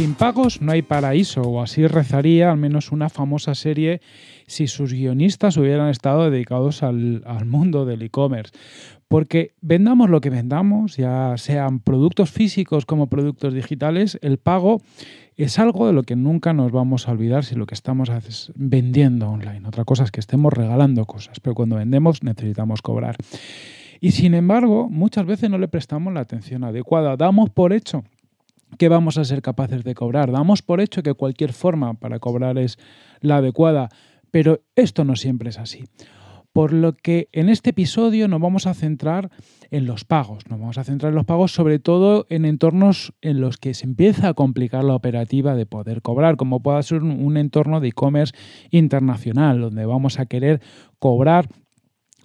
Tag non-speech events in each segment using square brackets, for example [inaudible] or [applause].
Sin pagos no hay paraíso, o así rezaría al menos una famosa serie si sus guionistas hubieran estado dedicados al, mundo del e-commerce. Porque vendamos lo que vendamos, ya sean productos físicos como productos digitales, el pago es algo de lo que nunca nos vamos a olvidar si lo que estamos vendiendo online. Otra cosa es que estemos regalando cosas, pero cuando vendemos necesitamos cobrar. Y sin embargo, muchas veces no le prestamos la atención adecuada, damos por hecho que vamos a ser capaces de cobrar. Damos por hecho que cualquier forma para cobrar es la adecuada, pero esto no siempre es así. Por lo que en este episodio nos vamos a centrar en los pagos. Nos vamos a centrar en los pagos sobre todo en entornos en los que se empieza a complicar la operativa de poder cobrar, como pueda ser un entorno de e-commerce internacional, donde vamos a querer cobrar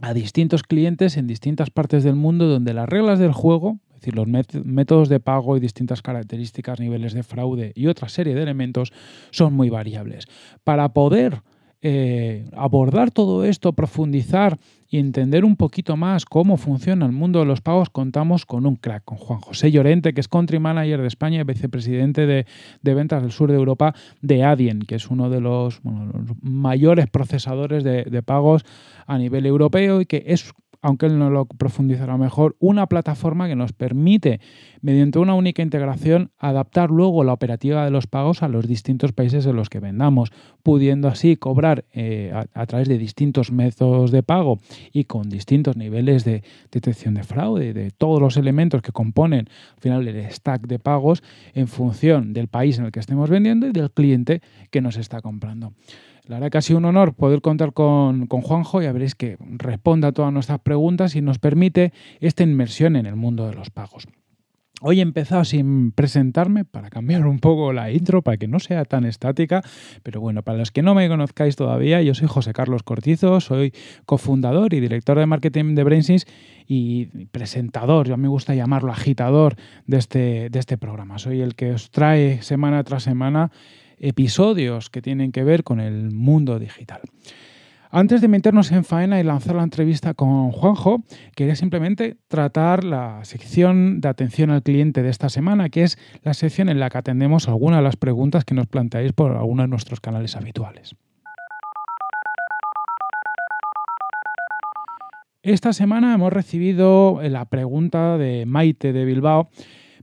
a distintos clientes en distintas partes del mundo donde las reglas del juego decir, los métodos de pago y distintas características, niveles de fraude y otra serie de elementos son muy variables. Para poder eh, abordar todo esto, profundizar y entender un poquito más cómo funciona el mundo de los pagos, contamos con un crack, con Juan José Llorente, que es Country Manager de España y vicepresidente de, ventas del sur de Europa de Adyen, que es uno de los, mayores procesadores de, pagos a nivel europeo y que es aunque él no lo profundizará mejor, una plataforma que nos permite, mediante una única integración, adaptar luego la operativa de los pagos a los distintos países en los que vendamos, pudiendo así cobrar eh, a, través de distintos métodos de pago y con distintos niveles de detección de fraude, de todos los elementos que componen al final el stack de pagos en función del país en el que estemos vendiendo y del cliente que nos está comprando. La verdad que ha un honor poder contar con, Juanjo y a veréis que responda a todas nuestras preguntas y nos permite esta inmersión en el mundo de los pagos. Hoy he empezado sin presentarme para cambiar un poco la intro, para que no sea tan estática, pero bueno, para los que no me conozcáis todavía, yo soy José Carlos Cortizo, soy cofundador y director de marketing de Brainsys y presentador, yo me gusta llamarlo agitador de este, de este programa. Soy el que os trae semana tras semana episodios que tienen que ver con el mundo digital. Antes de meternos en faena y lanzar la entrevista con Juanjo, quería simplemente tratar la sección de atención al cliente de esta semana, que es la sección en la que atendemos algunas de las preguntas que nos planteáis por alguno de nuestros canales habituales. Esta semana hemos recibido la pregunta de Maite de Bilbao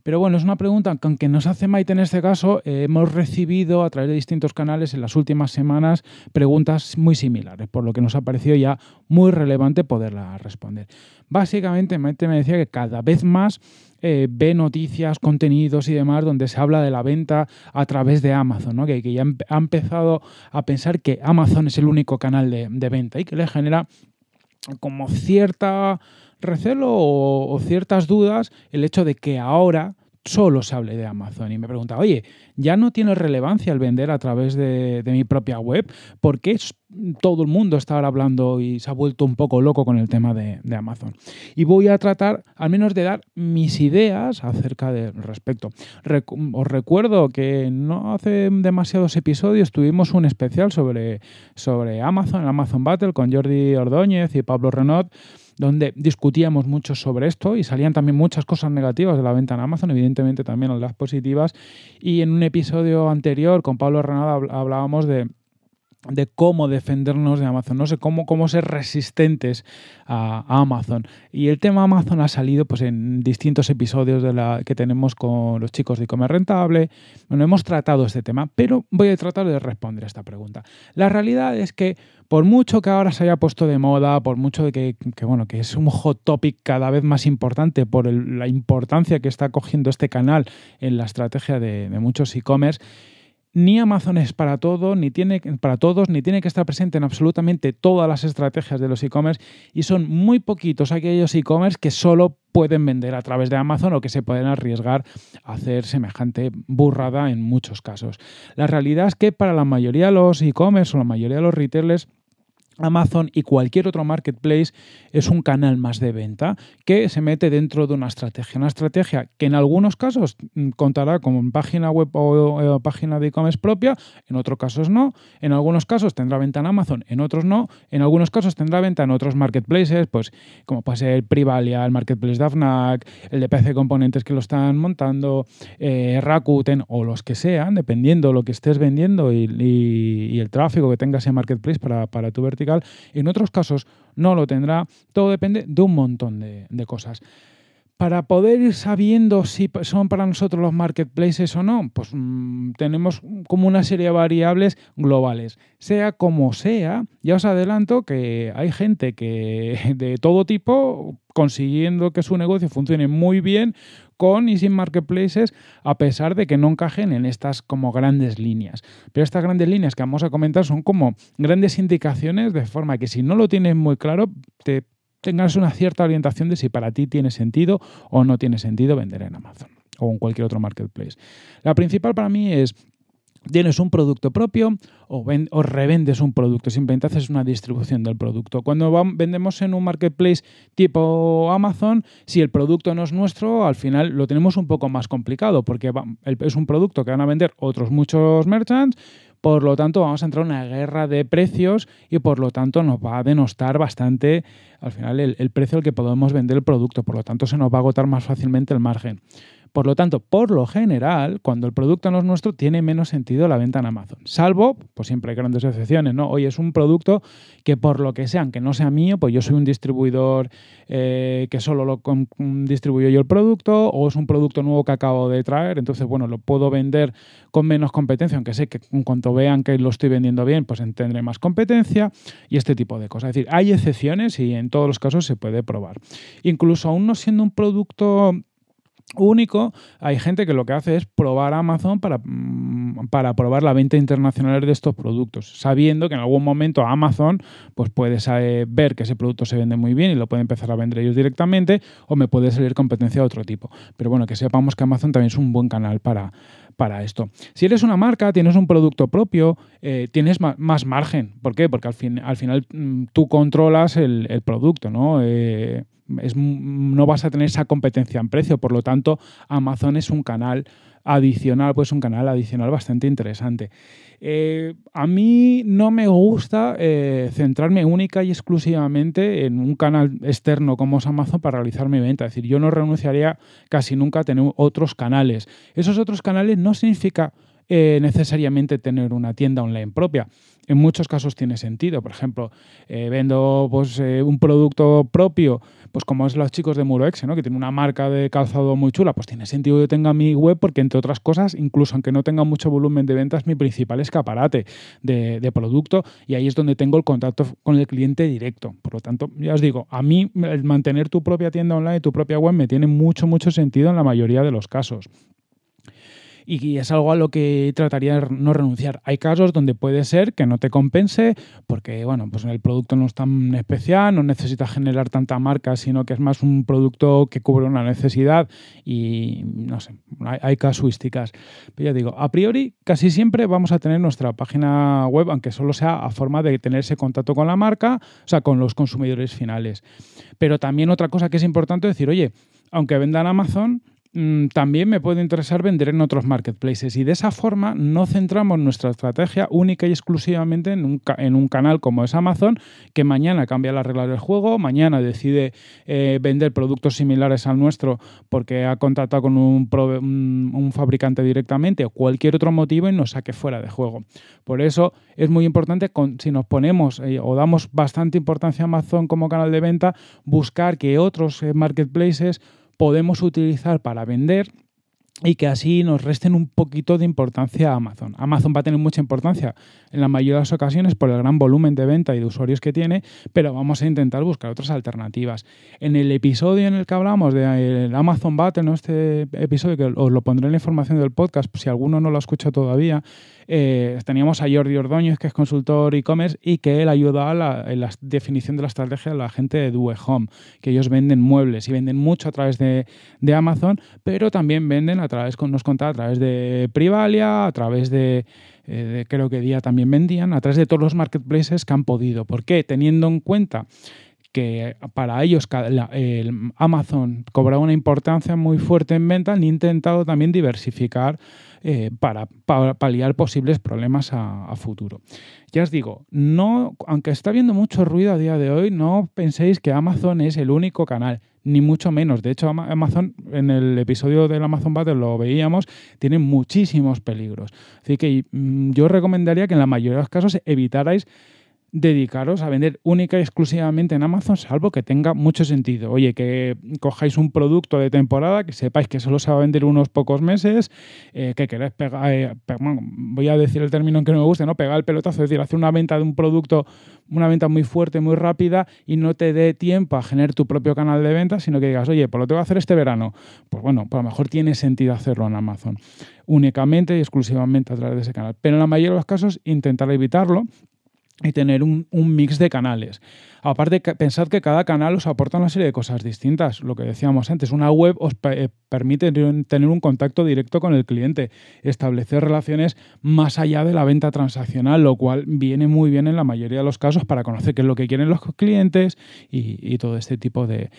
pero bueno, es una pregunta que aunque nos hace Maite en este caso, eh, hemos recibido a través de distintos canales en las últimas semanas preguntas muy similares, por lo que nos ha parecido ya muy relevante poderla responder. Básicamente, Maite me decía que cada vez más eh, ve noticias, contenidos y demás donde se habla de la venta a través de Amazon, ¿no? que, ya ha empezado a pensar que Amazon es el único canal de venta y que le genera como cierta recelo o, ciertas dudas el hecho de que ahora solo se hable de Amazon y me pregunta, oye, ya no tiene relevancia el vender a través de, mi propia web, porque todo el mundo está ahora hablando y se ha vuelto un poco loco con el tema de, Amazon? Y voy a tratar al menos de dar mis ideas acerca del respecto. os recuerdo que no hace demasiados episodios tuvimos un especial sobre, sobre Amazon, el Amazon Battle, con Jordi Ordóñez y Pablo Renaud donde discutíamos mucho sobre esto y salían también muchas cosas negativas de la venta en Amazon, evidentemente también las positivas. Y en un episodio anterior con Pablo Renada hablábamos de de cómo defendernos de Amazon, no sé cómo, cómo ser resistentes a, Amazon. Y el tema Amazon ha salido pues, en distintos episodios de la, que tenemos con los chicos de Comer rentable. Bueno, hemos tratado este tema, pero voy a tratar de responder a esta pregunta. La realidad es que por mucho que ahora se haya puesto de moda, por mucho de que, bueno, que es un hot topic cada vez más importante por la importancia que está cogiendo este canal en la estrategia de muchos e-commerce, ni Amazon es para todo, ni tiene para todos, ni tiene que estar presente en absolutamente todas las estrategias de los e-commerce y son muy poquitos aquellos e-commerce que solo pueden vender a través de Amazon o que se pueden arriesgar a hacer semejante burrada en muchos casos. La realidad es que para la mayoría de los e-commerce o la mayoría de los retailers Amazon y cualquier otro marketplace es un canal más de venta que se mete dentro de una estrategia. Una estrategia que en algunos casos mm, contará con página web eh, o página de e-commerce propia, en otros casos no. En algunos casos tendrá venta en Amazon, en otros no. En algunos casos tendrá venta en otros marketplaces, pues como puede ser el Privalia, el marketplace de el de PC Componentes que lo están montando, eh, Rakuten o los que sean, dependiendo lo que estés vendiendo y, el tráfico que tengas en marketplace para, tu vertical en otros casos no lo tendrá, todo depende de un montón de, cosas. Para poder ir sabiendo si son para nosotros los marketplaces o no, pues mm, tenemos como una serie de variables globales. Sea como sea, ya os adelanto que hay gente que [laughs] de todo tipo consiguiendo que su negocio funcione muy bien con y sin marketplaces, a pesar de que no encajen en estas como grandes líneas. Pero estas grandes líneas que vamos a comentar son como grandes indicaciones de forma que si no lo tienes muy claro, te tengas una cierta orientación de si para ti tiene sentido o no tiene sentido vender en Amazon o en cualquier otro marketplace. La principal para mí es tienes un producto propio o, revendes un producto, simplemente haces una distribución del producto. Cuando vendemos en un marketplace tipo Amazon, si el producto no es nuestro, al final lo tenemos un poco más complicado porque es un producto que van a vender otros muchos merchants. Por lo tanto, vamos a entrar en una guerra de precios y por lo tanto nos va a denostar bastante al final el precio al que podemos vender el producto. Por lo tanto, se nos va a agotar más fácilmente el margen. Por lo tanto, por lo general, cuando el producto no es nuestro, tiene menos sentido la venta en Amazon. Salvo, pues siempre hay grandes excepciones, ¿no? Hoy es un producto que por lo que sea, aunque no sea mío, pues yo soy un distribuidor eh, que solo lo distribuyo yo el producto, o es un producto nuevo que acabo de traer, entonces, bueno, lo puedo vender con menos competencia, aunque sé que en cuanto vean que lo estoy vendiendo bien, pues tendré más competencia y este tipo de cosas. Es decir, hay excepciones y en todos los casos se puede probar. Incluso aún no siendo un producto único. Hay gente que lo que hace es probar Amazon para, mm, para probar la venta internacional de estos productos, sabiendo que en algún momento Amazon pues puede ver que ese producto se vende muy bien y lo puede empezar a vender ellos directamente o me puede salir competencia de otro tipo. Pero bueno, que sepamos que Amazon también es un buen canal para, para esto. Si eres una marca, tienes un producto propio, eh, tienes más margen. ¿Por qué? Porque al, fin, al final mm, tú controlas el, producto, ¿no? Eh, no vas a tener esa competencia en precio. Por lo tanto, Amazon es un canal adicional, pues un canal adicional bastante interesante. Eh, a mí no me gusta eh, centrarme única y exclusivamente en un canal externo como es Amazon para realizar mi venta. Es decir, yo no renunciaría casi nunca a tener otros canales. Esos otros canales no significa eh, necesariamente tener una tienda online propia. En muchos casos tiene sentido. Por ejemplo, eh, vendo pues, eh, un producto propio, pues como es los chicos de Muroexe, ¿no? que tiene una marca de calzado muy chula, pues tiene sentido que tenga mi web porque, entre otras cosas, incluso aunque no tenga mucho volumen de ventas, mi principal escaparate de, producto y ahí es donde tengo el contacto con el cliente directo. Por lo tanto, ya os digo, a mí el mantener tu propia tienda online, y tu propia web, me tiene mucho, mucho sentido en la mayoría de los casos y es algo a lo que trataría no renunciar. Hay casos donde puede ser que no te compense porque, bueno, pues el producto no es tan especial, no necesita generar tanta marca, sino que es más un producto que cubre una necesidad y, no sé, hay, casuísticas. Pero ya digo, a priori casi siempre vamos a tener nuestra página web, aunque solo sea a forma de tener ese contacto con la marca, o sea, con los consumidores finales. Pero también otra cosa que es importante decir, oye, aunque vendan Amazon, Mm, también me puede interesar vender en otros marketplaces y de esa forma no centramos nuestra estrategia única y exclusivamente en un, en un canal como es Amazon, que mañana cambia las reglas del juego, mañana decide eh, vender productos similares al nuestro porque ha contactado con un, fabricante directamente o cualquier otro motivo y nos saque fuera de juego. Por eso es muy importante, si nos ponemos eh, o damos bastante importancia a Amazon como canal de venta, buscar que otros eh, marketplaces podemos utilizar para vender y que así nos resten un poquito de importancia a Amazon. Amazon va a tener mucha importancia en la mayoría de las ocasiones por el gran volumen de venta y de usuarios que tiene, pero vamos a intentar buscar otras alternativas. En el episodio en el que hablamos de Amazon Battle, tener este episodio que os lo pondré en la información del podcast, si alguno no lo ha escuchado todavía, eh, teníamos a Jordi Ordóñez, que es consultor e-commerce y que él ayuda a la, en la definición de la estrategia de la gente de Due Home, que ellos venden muebles y venden mucho a través de, de Amazon, pero también venden a través, nos contaba a través de Privalia, a través eh, de creo que Día también vendían, a través de todos los marketplaces que han podido. ¿Por qué? Teniendo en cuenta que eh, para ellos el Amazon cobra una importancia muy fuerte en venta, han intentado también diversificar eh, para, paliar posibles problemas a, futuro. Ya os digo, no, aunque está habiendo mucho ruido a día de hoy, no penséis que Amazon es el único canal, ni mucho menos. De hecho, Amazon, en el episodio del Amazon Battle lo veíamos, tiene muchísimos peligros. Así que mm, yo recomendaría que en la mayoría de los casos evitarais dedicaros a vender única y exclusivamente en Amazon, salvo que tenga mucho sentido. Oye, que cojáis un producto de temporada, que sepáis que solo se va a vender unos pocos meses, eh, que queráis pegar, eh, bueno, voy a decir el término en que no me guste, ¿no? Pegar el pelotazo, es decir, hacer una venta de un producto, una venta muy fuerte, muy rápida, y no te dé tiempo a generar tu propio canal de ventas, sino que digas, oye, pues lo tengo que hacer este verano. Pues bueno, pues a lo mejor tiene sentido hacerlo en Amazon, únicamente y exclusivamente a través de ese canal. Pero en la mayoría de los casos, intentar evitarlo y tener un, mix de canales. Aparte, pensad que cada canal os aporta una serie de cosas distintas. Lo que decíamos antes, una web os eh, permite tener un contacto directo con el cliente, establecer relaciones más allá de la venta transaccional, lo cual viene muy bien en la mayoría de los casos para conocer qué es lo que quieren los clientes y, todo este tipo de,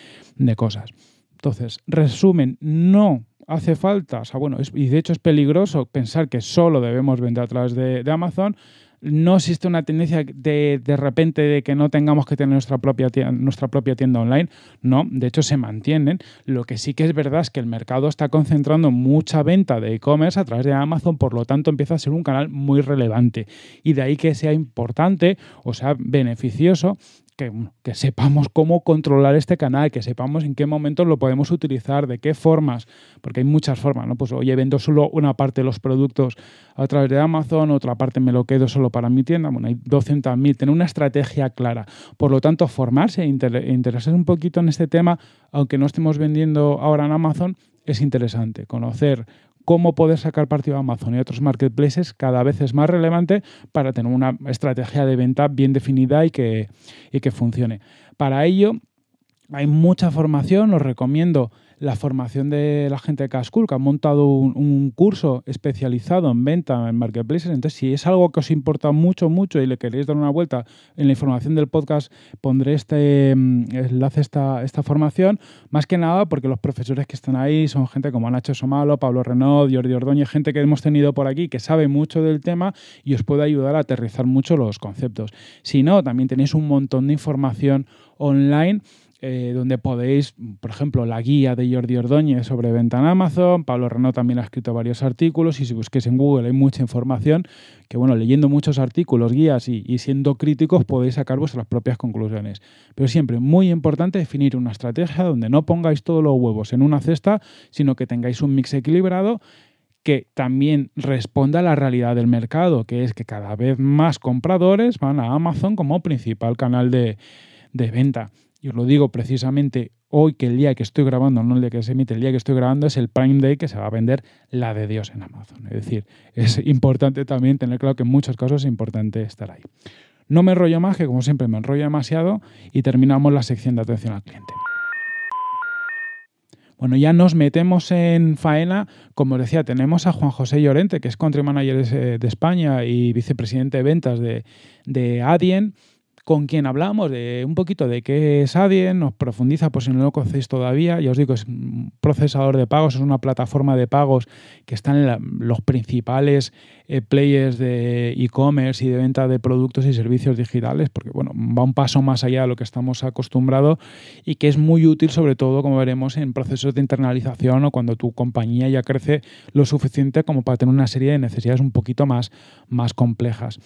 cosas. Entonces, resumen, no hace falta, bueno, y de hecho es peligroso pensar que solo debemos vender a través de, de Amazon, no existe una tendencia de, repente de que no tengamos que tener nuestra propia, nuestra propia tienda online. No, de hecho se mantienen. Lo que sí que es verdad es que el mercado está concentrando mucha venta de e-commerce a través de Amazon, por lo tanto empieza a ser un canal muy relevante. Y de ahí que sea importante o sea beneficioso que, sepamos cómo controlar este canal, que sepamos en qué momento lo podemos utilizar, de qué formas, porque hay muchas formas, ¿no? Pues oye, vendo solo una parte de los productos a través de Amazon, otra parte me lo quedo solo para mi tienda, bueno, hay 200.000, tener una estrategia clara. Por lo tanto, formarse e, e interesarse un poquito en este tema, aunque no estemos vendiendo ahora en Amazon, es interesante conocer cómo poder sacar partido a Amazon y otros marketplaces cada vez es más relevante para tener una estrategia de venta bien definida y que, y que funcione. Para ello, hay mucha formación, os recomiendo la formación de la gente de Cascool, que ha montado un, curso especializado en venta en marketplaces. Entonces, si es algo que os importa mucho, mucho y le queréis dar una vuelta, en la información del podcast pondré este mm, enlace, esta, esta formación, más que nada porque los profesores que están ahí son gente como Nacho Somalo, Pablo Renaud, Jordi Ordóñez, gente que hemos tenido por aquí que sabe mucho del tema y os puede ayudar a aterrizar mucho los conceptos. Si no, también tenéis un montón de información online eh, donde podéis, por ejemplo, la guía de Jordi Ordóñez sobre venta en Amazon. Pablo Renault también ha escrito varios artículos y si busquéis en Google hay mucha información que, bueno, leyendo muchos artículos, guías y, siendo críticos podéis sacar vuestras propias conclusiones. Pero siempre muy importante definir una estrategia donde no pongáis todos los huevos en una cesta, sino que tengáis un mix equilibrado que también responda a la realidad del mercado, que es que cada vez más compradores van a Amazon como principal canal de venta. Yo lo digo precisamente hoy que el día que estoy grabando, no el día que se emite, el día que estoy grabando es el Prime Day que se va a vender la de Dios en Amazon. Es decir, es [laughs] importante también tener claro que en muchos casos es importante estar ahí. No me enrollo más, que como siempre me enrollo demasiado y terminamos la sección de atención al cliente. Bueno, ya nos metemos en faena. Como decía, tenemos a Juan José Llorente, que es Country Manager de España y vicepresidente de ventas de, de Adyen con quien hablamos de un poquito de qué es Adyen, nos profundiza por si no lo conocéis todavía, ya os digo, es un procesador de pagos, es una plataforma de pagos que están en los principales eh, players de e-commerce y de venta de productos y servicios digitales, porque bueno, va un paso más allá de lo que estamos acostumbrados y que es muy útil sobre todo, como veremos, en procesos de internalización o cuando tu compañía ya crece lo suficiente como para tener una serie de necesidades un poquito más, más complejas.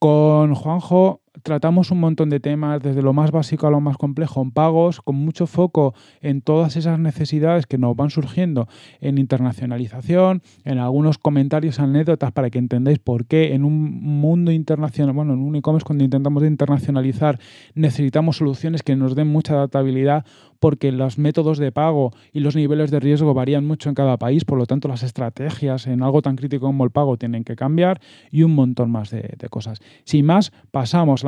Con Juanjo tratamos un montón de temas, desde lo más básico a lo más complejo, en pagos, con mucho foco en todas esas necesidades que nos van surgiendo en internacionalización, en algunos comentarios, anécdotas, para que entendáis por qué en un mundo internacional, bueno, en un e-commerce cuando intentamos internacionalizar, necesitamos soluciones que nos den mucha adaptabilidad porque los métodos de pago y los niveles de riesgo varían mucho en cada país, por lo tanto las estrategias en algo tan crítico como el pago tienen que cambiar y un montón más de, cosas. Sin más, pasamos a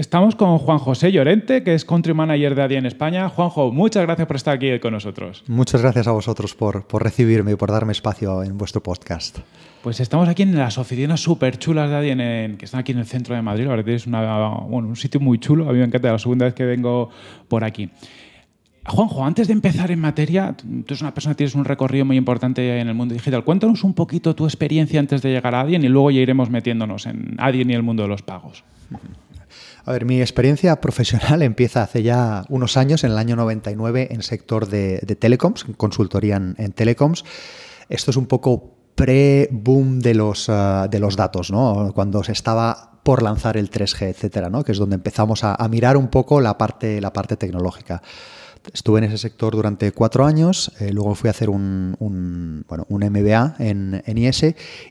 Estamos con Juan José Llorente, que es Country Manager de ADI en España. Juanjo, muchas gracias por estar aquí con nosotros. Muchas gracias a vosotros por, por recibirme y por darme espacio en vuestro podcast. Pues estamos aquí en las oficinas súper chulas de Adien, que están aquí en el centro de Madrid. verdad es un sitio muy chulo. A mí me encanta, la segunda vez que vengo por aquí. Juanjo, antes de empezar en materia, tú eres una persona que tienes un recorrido muy importante en el mundo digital. Cuéntanos un poquito tu experiencia antes de llegar a Adyen y luego ya iremos metiéndonos en Adyen y el mundo de los pagos. A ver, mi experiencia profesional [laughs] empieza hace ya unos años, en el año 99, en sector de, telecoms, consultoría en, telecoms. Esto es un poco pre-boom ah, de, los, datos, ¿no? Cuando se estaba por lanzar el 3G, etcétera, ¿no? Que es donde empezamos a, mirar un poco la parte, la parte tecnológica. Estuve en ese sector durante cuatro años, eh, luego fui a hacer un, MBA en, IS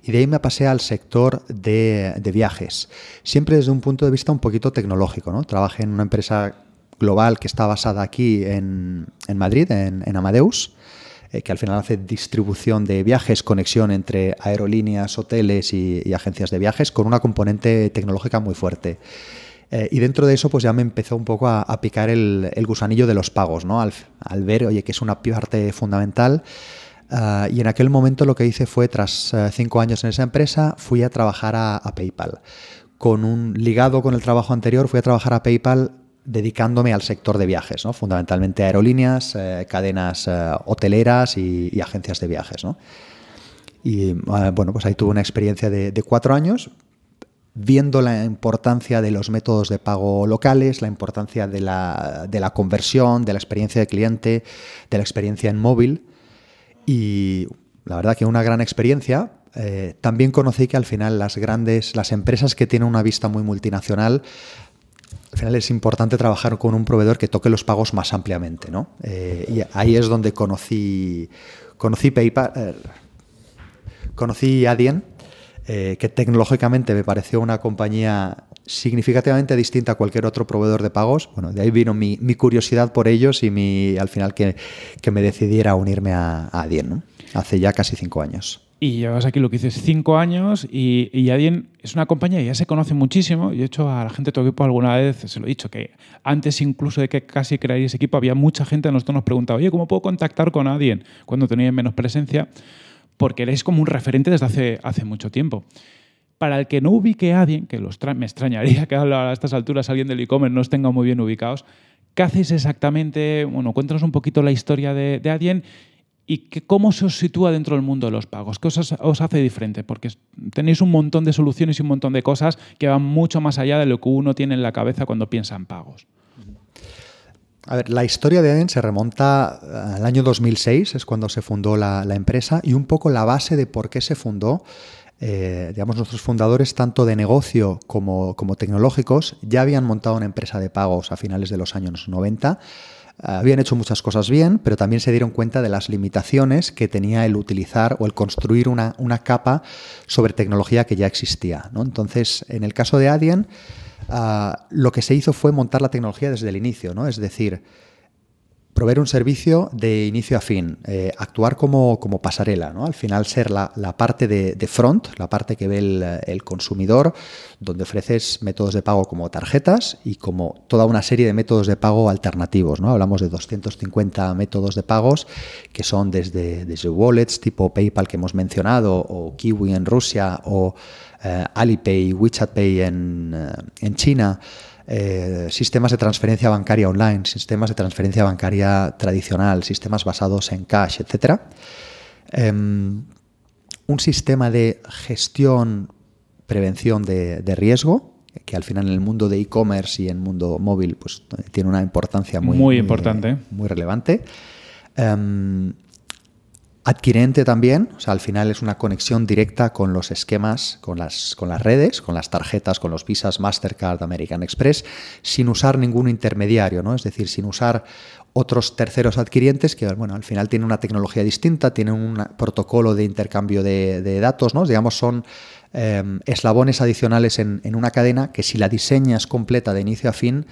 y de ahí me pasé al sector de, viajes, siempre desde un punto de vista un poquito tecnológico. Trabajé en una empresa global que está basada aquí en, Madrid, en, Amadeus, eh, que al final hace distribución de viajes, conexión entre aerolíneas, hoteles y agencias de viajes con una componente tecnológica muy fuerte. Eh, y dentro de eso, pues ya me empezó un poco a, picar el, gusanillo de los pagos, ¿no? Al, ver, oye, que es una parte fundamental. Ah, y en aquel momento lo que hice fue, tras eh, cinco años en esa empresa, fui a trabajar a, PayPal. Con un ligado con el trabajo anterior, fui a trabajar a PayPal dedicándome al sector de viajes, ¿no? fundamentalmente aerolíneas, eh, cadenas hoteleras y, agencias de viajes. ¿no? Y bueno, pues ahí tuve una experiencia de, de cuatro años viendo la importancia de los métodos de pago locales, la importancia de la, conversión, de la experiencia de cliente, de la experiencia en móvil. Y la verdad que una gran experiencia. Eh, también conocí que al final las grandes, las empresas que tienen una vista muy multinacional, al final es importante trabajar con un proveedor que toque los pagos más ampliamente, eh, y ahí es donde conocí, conocí PayPal, eh, conocí Adyen, eh, que tecnológicamente me pareció una compañía significativamente distinta a cualquier otro proveedor de pagos. Bueno, de ahí vino mi, curiosidad por ellos y mi, al final que, que me decidiera unirme a, Adien, Adyen, ¿no? hace ya casi cinco años. Y llevas aquí lo que dices, cinco años y, y Adyen es una compañía que ya se conoce muchísimo. Y he hecho, a la gente de tu equipo alguna vez se lo he dicho, que antes incluso de que casi creáis equipo, había mucha gente a nosotros nos preguntaba, oye, ¿cómo puedo contactar con Adyen? Cuando tenían menos presencia porque eres como un referente desde hace, hace mucho tiempo. Para el que no ubique a alguien, que los me extrañaría que a estas alturas alguien del e-commerce no os tenga muy bien ubicados, ¿qué hacéis exactamente? Bueno, cuéntanos un poquito la historia de, alguien y cómo se os sitúa dentro del mundo de los pagos. ¿Qué os, hace diferente? Porque tenéis un montón de soluciones y un montón de cosas que van mucho más allá de lo que uno tiene en la cabeza cuando piensa en pagos. A ver, la historia de Eden se remonta eh, al año 2006, es cuando se fundó la, empresa, y un poco la base de por qué se fundó eh, digamos, nuestros fundadores, tanto de negocio como, tecnológicos, ya habían montado una empresa de pagos a finales de los años 90. Eh, habían hecho muchas cosas bien, pero también se dieron cuenta de las limitaciones que tenía el utilizar o el construir una, capa sobre tecnología que ya existía. Entonces, en el caso de Adyen, Ah, lo que se hizo fue montar la tecnología desde el inicio, ¿no? Es decir, proveer un servicio de inicio a fin, eh, actuar como, pasarela, ¿no? al final ser la, parte de, front, la parte que ve el, consumidor, donde ofreces métodos de pago como tarjetas y como toda una serie de métodos de pago alternativos. Hablamos de 250 métodos de pagos que son desde, desde wallets tipo PayPal que hemos mencionado o Kiwi en Rusia o eh, Alipay, WeChat Pay en, eh, China, eh, sistemas de transferencia bancaria online, sistemas de transferencia bancaria tradicional, sistemas basados en cash, etc. Em, un sistema de gestión, prevención de, riesgo, que al final en el mundo de e-commerce y en el mundo móvil pues, tiene una importancia muy, muy importante. Muy, relevante. Em, adquirente también, o sea, al final es una conexión directa con los esquemas, con las, con las redes, con las tarjetas, con los visas, Mastercard, American Express, sin usar ningún intermediario, ¿no? Es decir, sin usar otros terceros adquirientes que, bueno, al final tienen una tecnología distinta, tienen un protocolo de intercambio de, datos, ¿no? Digamos, son eh, eslabones adicionales en, una cadena que si la es completa de inicio a fin,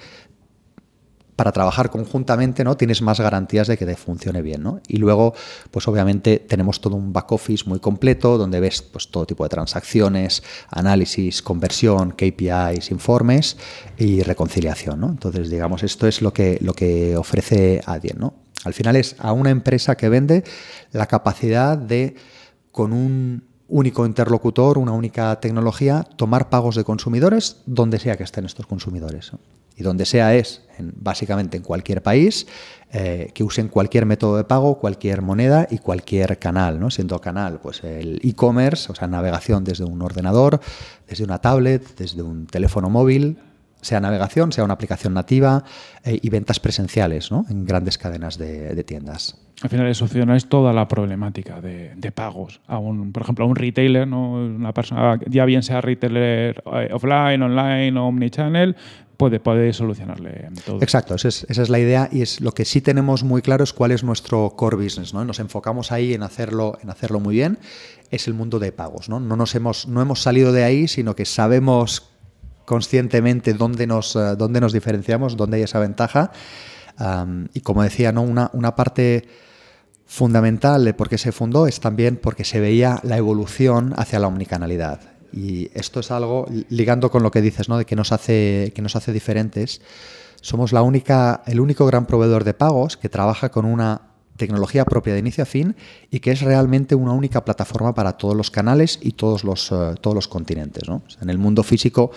para trabajar conjuntamente, ¿no? Tienes más garantías de que te funcione bien, ¿no? Y luego, pues obviamente tenemos todo un back office muy completo donde ves pues, todo tipo de transacciones, análisis, conversión, KPIs, informes y reconciliación, ¿no? Entonces, digamos, esto es lo que, lo que ofrece Adyen, ¿no? Al final es a una empresa que vende la capacidad de, con un único interlocutor, una única tecnología, tomar pagos de consumidores donde sea que estén estos consumidores. Y donde sea es, básicamente en cualquier país, eh, que usen cualquier método de pago, cualquier moneda y cualquier canal, ¿no? siendo canal pues el e-commerce, o sea, navegación desde un ordenador, desde una tablet, desde un teléfono móvil, sea navegación, sea una aplicación nativa eh, y ventas presenciales ¿no? en grandes cadenas de tiendas al final es es toda la problemática de, pagos. A por ejemplo, a un retailer, ¿no? una persona, ya bien sea retailer eh, offline, online o omnichannel, puede, solucionarle todo. Exacto, esa es, la idea y es lo que sí tenemos muy claro es cuál es nuestro core business. ¿no? Nos enfocamos ahí en hacerlo, en hacerlo muy bien. Es el mundo de pagos. No, nos hemos, no hemos salido de ahí, sino que sabemos conscientemente dónde nos, eh, dónde nos diferenciamos, dónde hay esa ventaja. y como decía, ¿no? una parte fundamental de por qué se fundó es también porque se veía la evolución hacia la omnicanalidad. Y esto es algo, ligando con lo que dices, ¿no? de que nos hace, que nos hace diferentes, somos la única, el único gran proveedor de pagos que trabaja con una tecnología propia de inicio a fin y que es realmente una única plataforma para todos los canales y todos los, eh, todos los continentes. en el mundo físico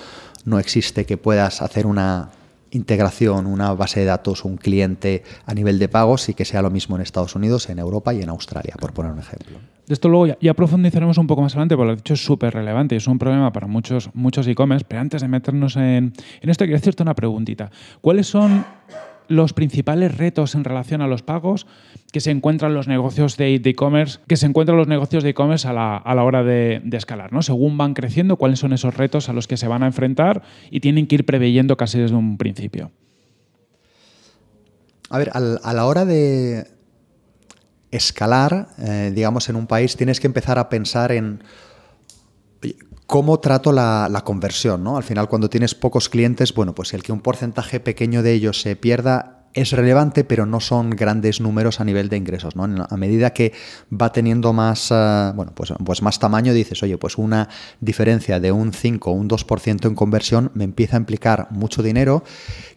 no existe que puedas hacer una integración, una base de datos, un cliente a nivel de pagos y que sea lo mismo en Estados Unidos, en Europa y en Australia, por poner un ejemplo. De esto luego ya, profundizaremos un poco más adelante, porque lo dicho es súper relevante y es un problema para muchos, muchos e-commerce, pero antes de meternos en, en esto, quiero hacerte una preguntita. ¿Cuáles son los principales retos en relación a los pagos que se encuentran los negocios de e-commerce, que se encuentran los negocios de e-commerce a la, hora de, escalar, ¿no? Según van creciendo, cuáles son esos retos a los que se van a enfrentar y tienen que ir preveyendo casi desde un principio. A ver, a la hora de escalar, eh, digamos, en un país, tienes que empezar a pensar en cómo trato la, conversión, ¿no? Al final, cuando tienes pocos clientes, bueno, pues el que un porcentaje pequeño de ellos se pierda es relevante, pero no son grandes números a nivel de ingresos. ¿no? A medida que va teniendo más, eh, bueno, pues, pues, más tamaño, dices, oye, pues una diferencia de un 5 o un 2% en conversión me empieza a implicar mucho dinero,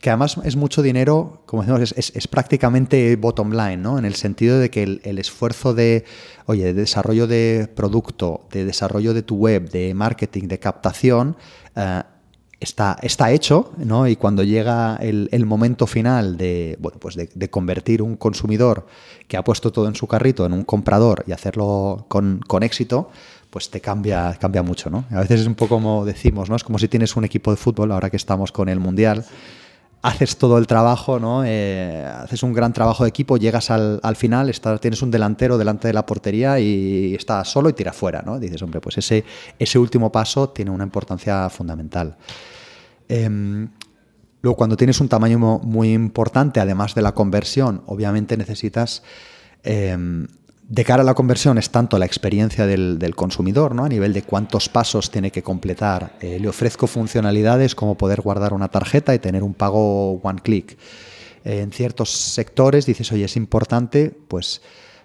que además es mucho dinero, como decimos, es, prácticamente bottom line, ¿no? En el sentido de que el, esfuerzo de, oye, de desarrollo de producto, de desarrollo de tu web, de marketing, de captación, eh, está, está hecho, Y cuando llega el, momento final pues de, convertir un consumidor que ha puesto todo en su carrito en un comprador y hacerlo con, éxito, pues te cambia, cambia mucho, ¿no? A veces es un poco como decimos, ¿no? Es como si tienes un equipo de fútbol, ahora que estamos con el Mundial haces todo el trabajo, eh, haces un gran trabajo de equipo, llegas al, final, tienes un delantero delante de la portería y está solo y tira fuera, ¿no? Dices, hombre, pues ese, ese último paso tiene una importancia fundamental. Em, luego, cuando tienes un tamaño muy importante, además de la conversión, obviamente necesitas... Em, de cara a la conversión es tanto la experiencia del, consumidor, ¿no? a nivel de cuántos pasos tiene que completar. Eh, le ofrezco funcionalidades como poder guardar una tarjeta y tener un pago one click. Eh, en ciertos sectores dices, oye, es importante pues,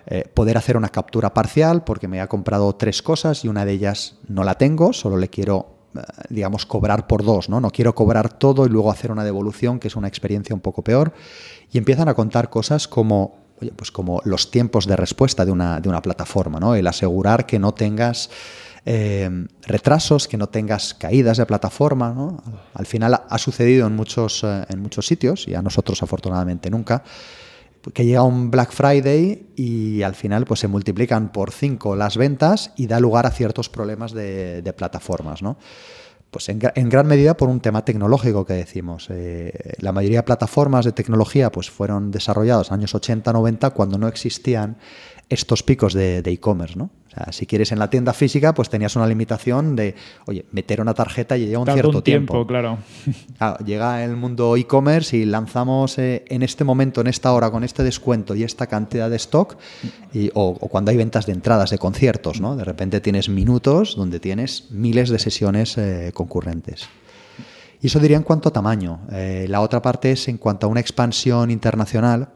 eh, poder hacer una captura parcial porque me ha comprado tres cosas y una de ellas no la tengo, solo le quiero eh, digamos, cobrar por dos, ¿no? No quiero cobrar todo y luego hacer una devolución, que es una experiencia un poco peor. Y empiezan a contar cosas como, pues como los tiempos de respuesta de una, plataforma, ¿no? El asegurar que no tengas eh, retrasos, que no tengas caídas de plataforma, Al final ha sucedido en muchos, eh, en muchos sitios, y a nosotros afortunadamente nunca, que llega un Black Friday y al final pues se multiplican por cinco las ventas y da lugar a ciertos problemas de, plataformas, ¿no? Pues en, gran medida por un tema tecnológico que decimos. Eh, la mayoría de plataformas de tecnología pues fueron desarrolladas en años 80-90 cuando no existían estos picos de e-commerce, e commerce no O sea, si quieres en la tienda física, pues tenías una limitación de, oye, meter una tarjeta y llega un cierto un tiempo, [laughs] Claro. Llega el mundo e-commerce y lanzamos eh, en este momento, en esta hora, con este descuento y esta cantidad de stock, o, cuando hay ventas de entradas de conciertos, ¿no? De repente tienes minutos donde tienes miles de sesiones eh, concurrentes. Y eso diría en cuanto a tamaño. Eh, la otra parte es en cuanto a una expansión internacional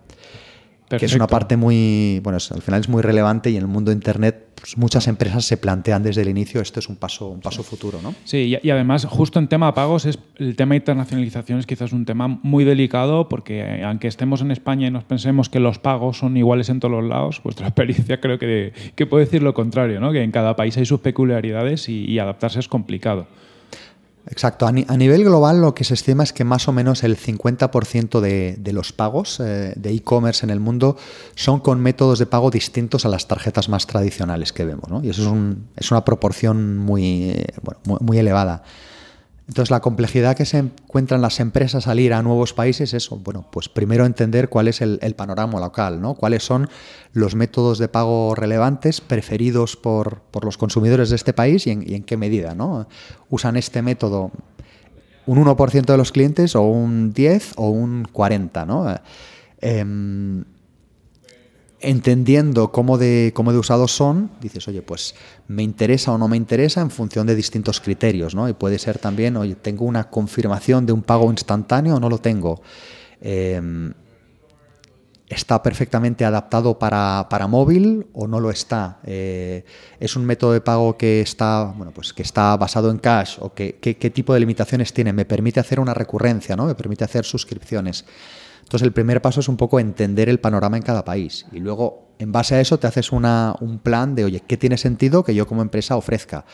que es una parte muy, bueno, al final es muy relevante y en el mundo de Internet pues, muchas empresas se plantean desde el inicio, esto es un paso, un paso futuro, ¿no? Sí, y, además justo en tema de pagos, es, el tema de internacionalización es quizás un tema muy delicado porque eh, aunque estemos en España y nos pensemos que los pagos son iguales en todos los lados, vuestra [laughs] experiencia creo que, puede decir lo contrario, ¿no? que en cada país hay sus peculiaridades y adaptarse es complicado. Exacto. A, nivel global lo que se estima es que más o menos el 50% de, de, los pagos eh, de e-commerce en el mundo son con métodos de pago distintos a las tarjetas más tradicionales que vemos. ¿no? Y eso es, una proporción muy eh, elevada. Entonces, la complejidad que se encuentran las empresas al ir a nuevos países es, bueno, pues primero entender cuál es el, panorama local, ¿no? Cuáles son los métodos de pago relevantes preferidos por, por los consumidores de este país y en, qué medida, ¿no? Usan este método un 1% de los clientes o un 10 o un 40, ¿no? Em, entendiendo cómo de, cómo de usados son, dices, oye, pues me interesa o no me interesa en función de distintos criterios, ¿no? Y puede ser también, oye, tengo una confirmación de un pago instantáneo o no lo tengo. Em, ¿Está perfectamente adaptado para, móvil o no lo está? Eh, ¿Es un método de pago que está, bueno, pues que está basado en cash? ¿O qué, tipo de limitaciones tiene? ¿Me permite hacer una recurrencia? ¿no? ¿Me permite hacer suscripciones? Entonces el primer paso es un poco entender el panorama en cada país y luego en base a eso te haces un plan de, oye, ¿qué tiene sentido que yo como empresa ofrezca?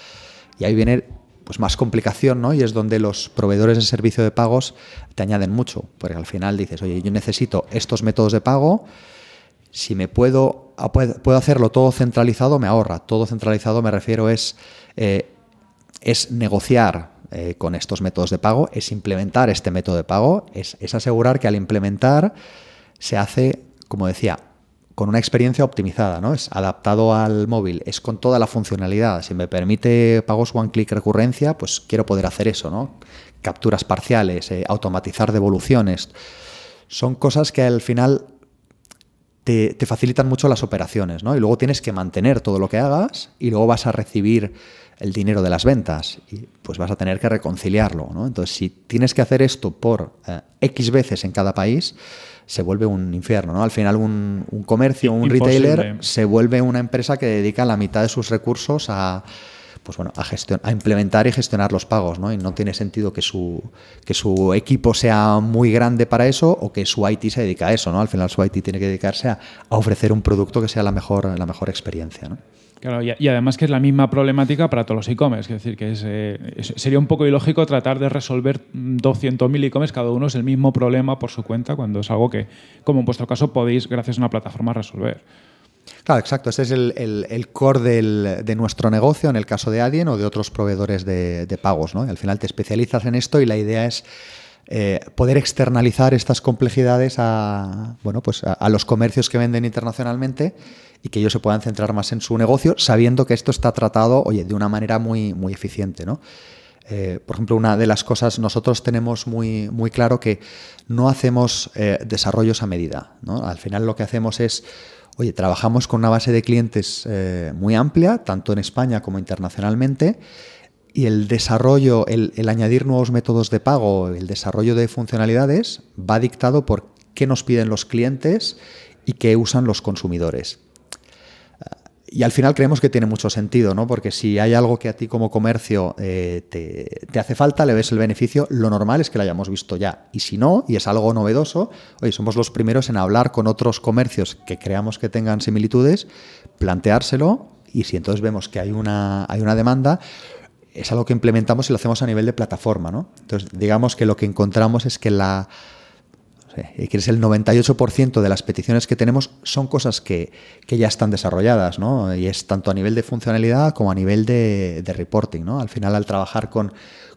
Y ahí viene pues más complicación, ¿no? Y es donde los proveedores de servicio de pagos te añaden mucho, porque al final dices, oye, yo necesito estos métodos de pago, si me puedo, ah, puedo hacerlo todo centralizado, me ahorra. Todo centralizado me refiero es, eh, es negociar eh, con estos métodos de pago es implementar este método de pago, es, asegurar que al implementar se hace, como decía, con una experiencia optimizada, ¿no? Es adaptado al móvil, es con toda la funcionalidad. Si me permite pagos one click recurrencia, pues quiero poder hacer eso, ¿no? Capturas parciales, eh, automatizar devoluciones. Son cosas que al final te, te, facilitan mucho las operaciones, ¿no? Y luego tienes que mantener todo lo que hagas y luego vas a recibir el dinero de las ventas y pues vas a tener que reconciliarlo. ¿no? Entonces, si tienes que hacer esto por eh, X veces en cada país, se vuelve un infierno. ¿no? Al final, un, comercio, un retailer, se vuelve una empresa que dedica la mitad de sus recursos a pues bueno, a, a implementar y gestionar los pagos, ¿no? Y no tiene sentido que su, que su equipo sea muy grande para eso o que su IT se dedique a eso, ¿no? Al final su IT tiene que dedicarse a, ofrecer un producto que sea la mejor, la mejor experiencia, ¿no? Claro, y, además que es la misma problemática para todos los e-commerce, es decir, que eh, sería un poco ilógico tratar de resolver 200.000 e-commerce, cada uno es el mismo problema por su cuenta, cuando es algo que, como en vuestro caso, podéis, gracias a una plataforma, resolver. Claro, exacto. Ese es el, core de nuestro negocio en el caso de Adyen o de otros proveedores de, pagos. ¿no? Al final te especializas en esto y la idea es eh, poder externalizar estas complejidades a, bueno, pues a, los comercios que venden internacionalmente y que ellos se puedan centrar más en su negocio, sabiendo que esto está tratado, oye, de una manera muy, muy eficiente, ¿no? Eh, por ejemplo, una de las cosas, nosotros tenemos muy, muy claro que no hacemos eh, desarrollos a medida. ¿no? Al final lo que hacemos es Oye, trabajamos con una base de clientes eh, muy amplia, tanto en España como internacionalmente, y el desarrollo, el añadir nuevos métodos de pago, el desarrollo de funcionalidades va dictado por qué nos piden los clientes y qué usan los consumidores y al final creemos que tiene mucho sentido, ¿no? Porque si hay algo que a ti como comercio eh, te, hace falta, le ves el beneficio, lo normal es que lo hayamos visto ya. Y si no, y es algo novedoso, oye, somos los primeros en hablar con otros comercios que creamos que tengan similitudes, planteárselo, y si entonces vemos que hay una, hay una demanda, es algo que implementamos y lo hacemos a nivel de plataforma, ¿no? Entonces, digamos que lo que encontramos es que la y que el 98% de las peticiones que tenemos son cosas que, ya están desarrolladas, ¿no? Y es tanto a nivel de funcionalidad como a nivel de, reporting, ¿no? Al final, al trabajar con,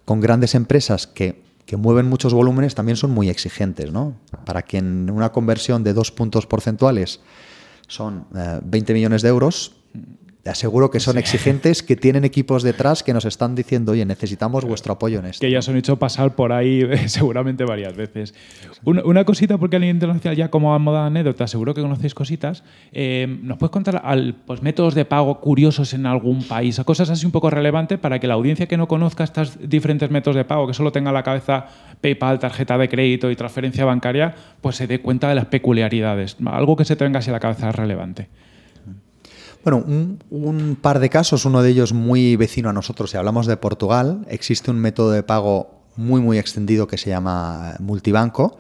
grandes empresas que, mueven muchos volúmenes, también son muy exigentes, ¿no? Para quien una conversión de dos puntos porcentuales son 20 eh, millones de euros, te aseguro que son exigentes, que [laughs] tienen equipos detrás que nos están diciendo, oye, necesitamos vuestro apoyo en esto. Que ya se han hecho pasar por ahí [laughs] seguramente varias veces. Una, cosita, porque a nivel internacional, ya como a moda anécdota, seguro que conocéis cositas. Eh, ¿Nos puedes contar pues, métodos de pago curiosos en algún país? Cosas así un poco relevantes para que la audiencia que no conozca estos diferentes métodos de pago, que solo tenga en la cabeza PayPal, tarjeta de crédito y transferencia bancaria, pues se dé cuenta de las peculiaridades. Algo que se tenga así a la cabeza relevante. Bueno, un, par de casos, uno de ellos muy vecino a nosotros, si hablamos de Portugal, existe un método de pago muy, muy extendido que se llama multibanco,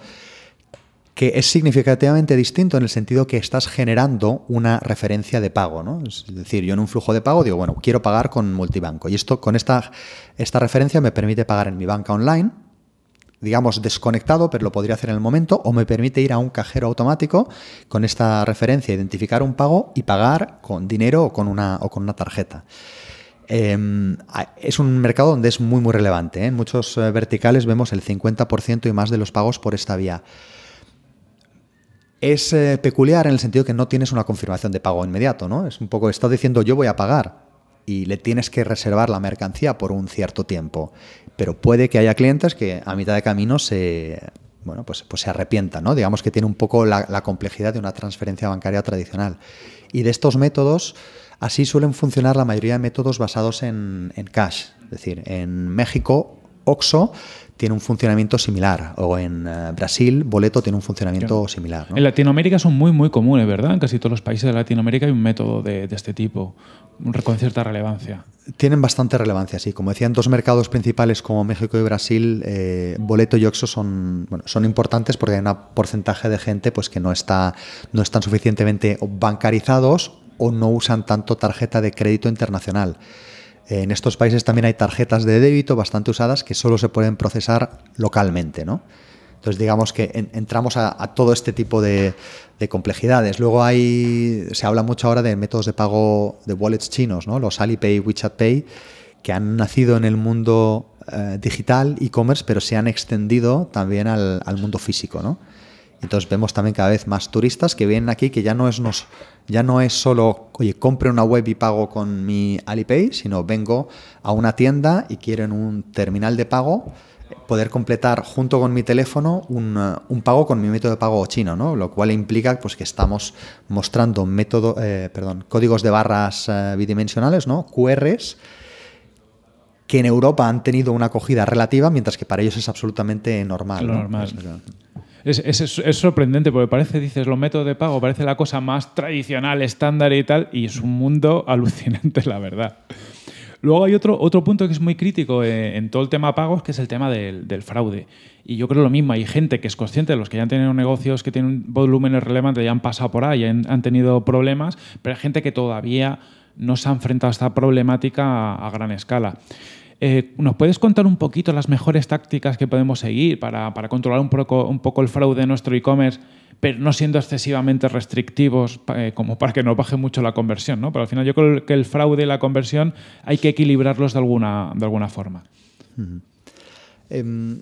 que es significativamente distinto en el sentido que estás generando una referencia de pago, Es decir, yo en un flujo de pago digo, bueno, quiero pagar con multibanco y esto con esta, esta referencia me permite pagar en mi banca online digamos, desconectado, pero lo podría hacer en el momento, o me permite ir a un cajero automático con esta referencia, identificar un pago y pagar con dinero o con una, o con una tarjeta. Em, es un mercado donde es muy, muy relevante. ¿eh? En muchos eh, verticales vemos el 50% y más de los pagos por esta vía. Es eh, peculiar en el sentido que no tienes una confirmación de pago inmediato, ¿no? Es un poco, estás diciendo yo voy a pagar, y le tienes que reservar la mercancía por un cierto tiempo. Pero puede que haya clientes que a mitad de camino se, bueno, pues, pues se arrepientan, ¿no? Digamos que tiene un poco la, complejidad de una transferencia bancaria tradicional. Y de estos métodos, así suelen funcionar la mayoría de métodos basados en, en cash. Es decir, en México OXO tiene un funcionamiento similar, o en eh, Brasil, Boleto tiene un funcionamiento similar. En Latinoamérica son muy, muy comunes, ¿verdad? En casi todos los países de Latinoamérica hay un método de, este tipo, con cierta relevancia. Tienen bastante relevancia, sí. Como decían, dos mercados principales como México y Brasil, eh, Boleto y Oxo son, son importantes porque hay un porcentaje de gente pues, que no, está, no están suficientemente bancarizados o no usan tanto tarjeta de crédito internacional. En estos países también hay tarjetas de débito bastante usadas que solo se pueden procesar localmente, ¿no? Entonces digamos que entramos a, todo este tipo de, complejidades. Luego hay, se habla mucho ahora de métodos de pago de wallets chinos, ¿no? los Alipay, WeChat Pay, que han nacido en el mundo eh, digital, e-commerce, pero se han extendido también al, al mundo físico. ¿no? Entonces vemos también cada vez más turistas que vienen aquí, que ya no es, nos, ya no es solo, oye, compre una web y pago con mi Alipay, sino vengo a una tienda y quieren un terminal de pago poder completar junto con mi teléfono un, pago con mi método de pago chino, ¿no? lo cual implica pues, que estamos mostrando método, eh, perdón, códigos de barras eh, bidimensionales, ¿no? QRs, que en Europa han tenido una acogida relativa, mientras que para ellos es absolutamente normal. normal. ¿no? Es, sorprendente porque parece, dices, los métodos de pago, parece la cosa más tradicional, estándar y tal, y es un mundo [laughs] alucinante, la verdad. Luego hay otro, otro punto que es muy crítico en, todo el tema pagos, que es el tema del, fraude. Y yo creo lo mismo, hay gente que es consciente, los que ya han tenido negocios que tienen volúmenes relevantes, ya han pasado por ahí, han, han tenido problemas, pero hay gente que todavía no se ha enfrentado a esta problemática a gran escala. Eh, ¿Nos puedes contar un poquito las mejores tácticas que podemos seguir para, controlar un poco, el fraude en nuestro e-commerce, pero no siendo excesivamente restrictivos eh, como para que no baje mucho la conversión? ¿no? Pero al final yo creo que el fraude y la conversión hay que equilibrarlos de alguna, de alguna forma. Em,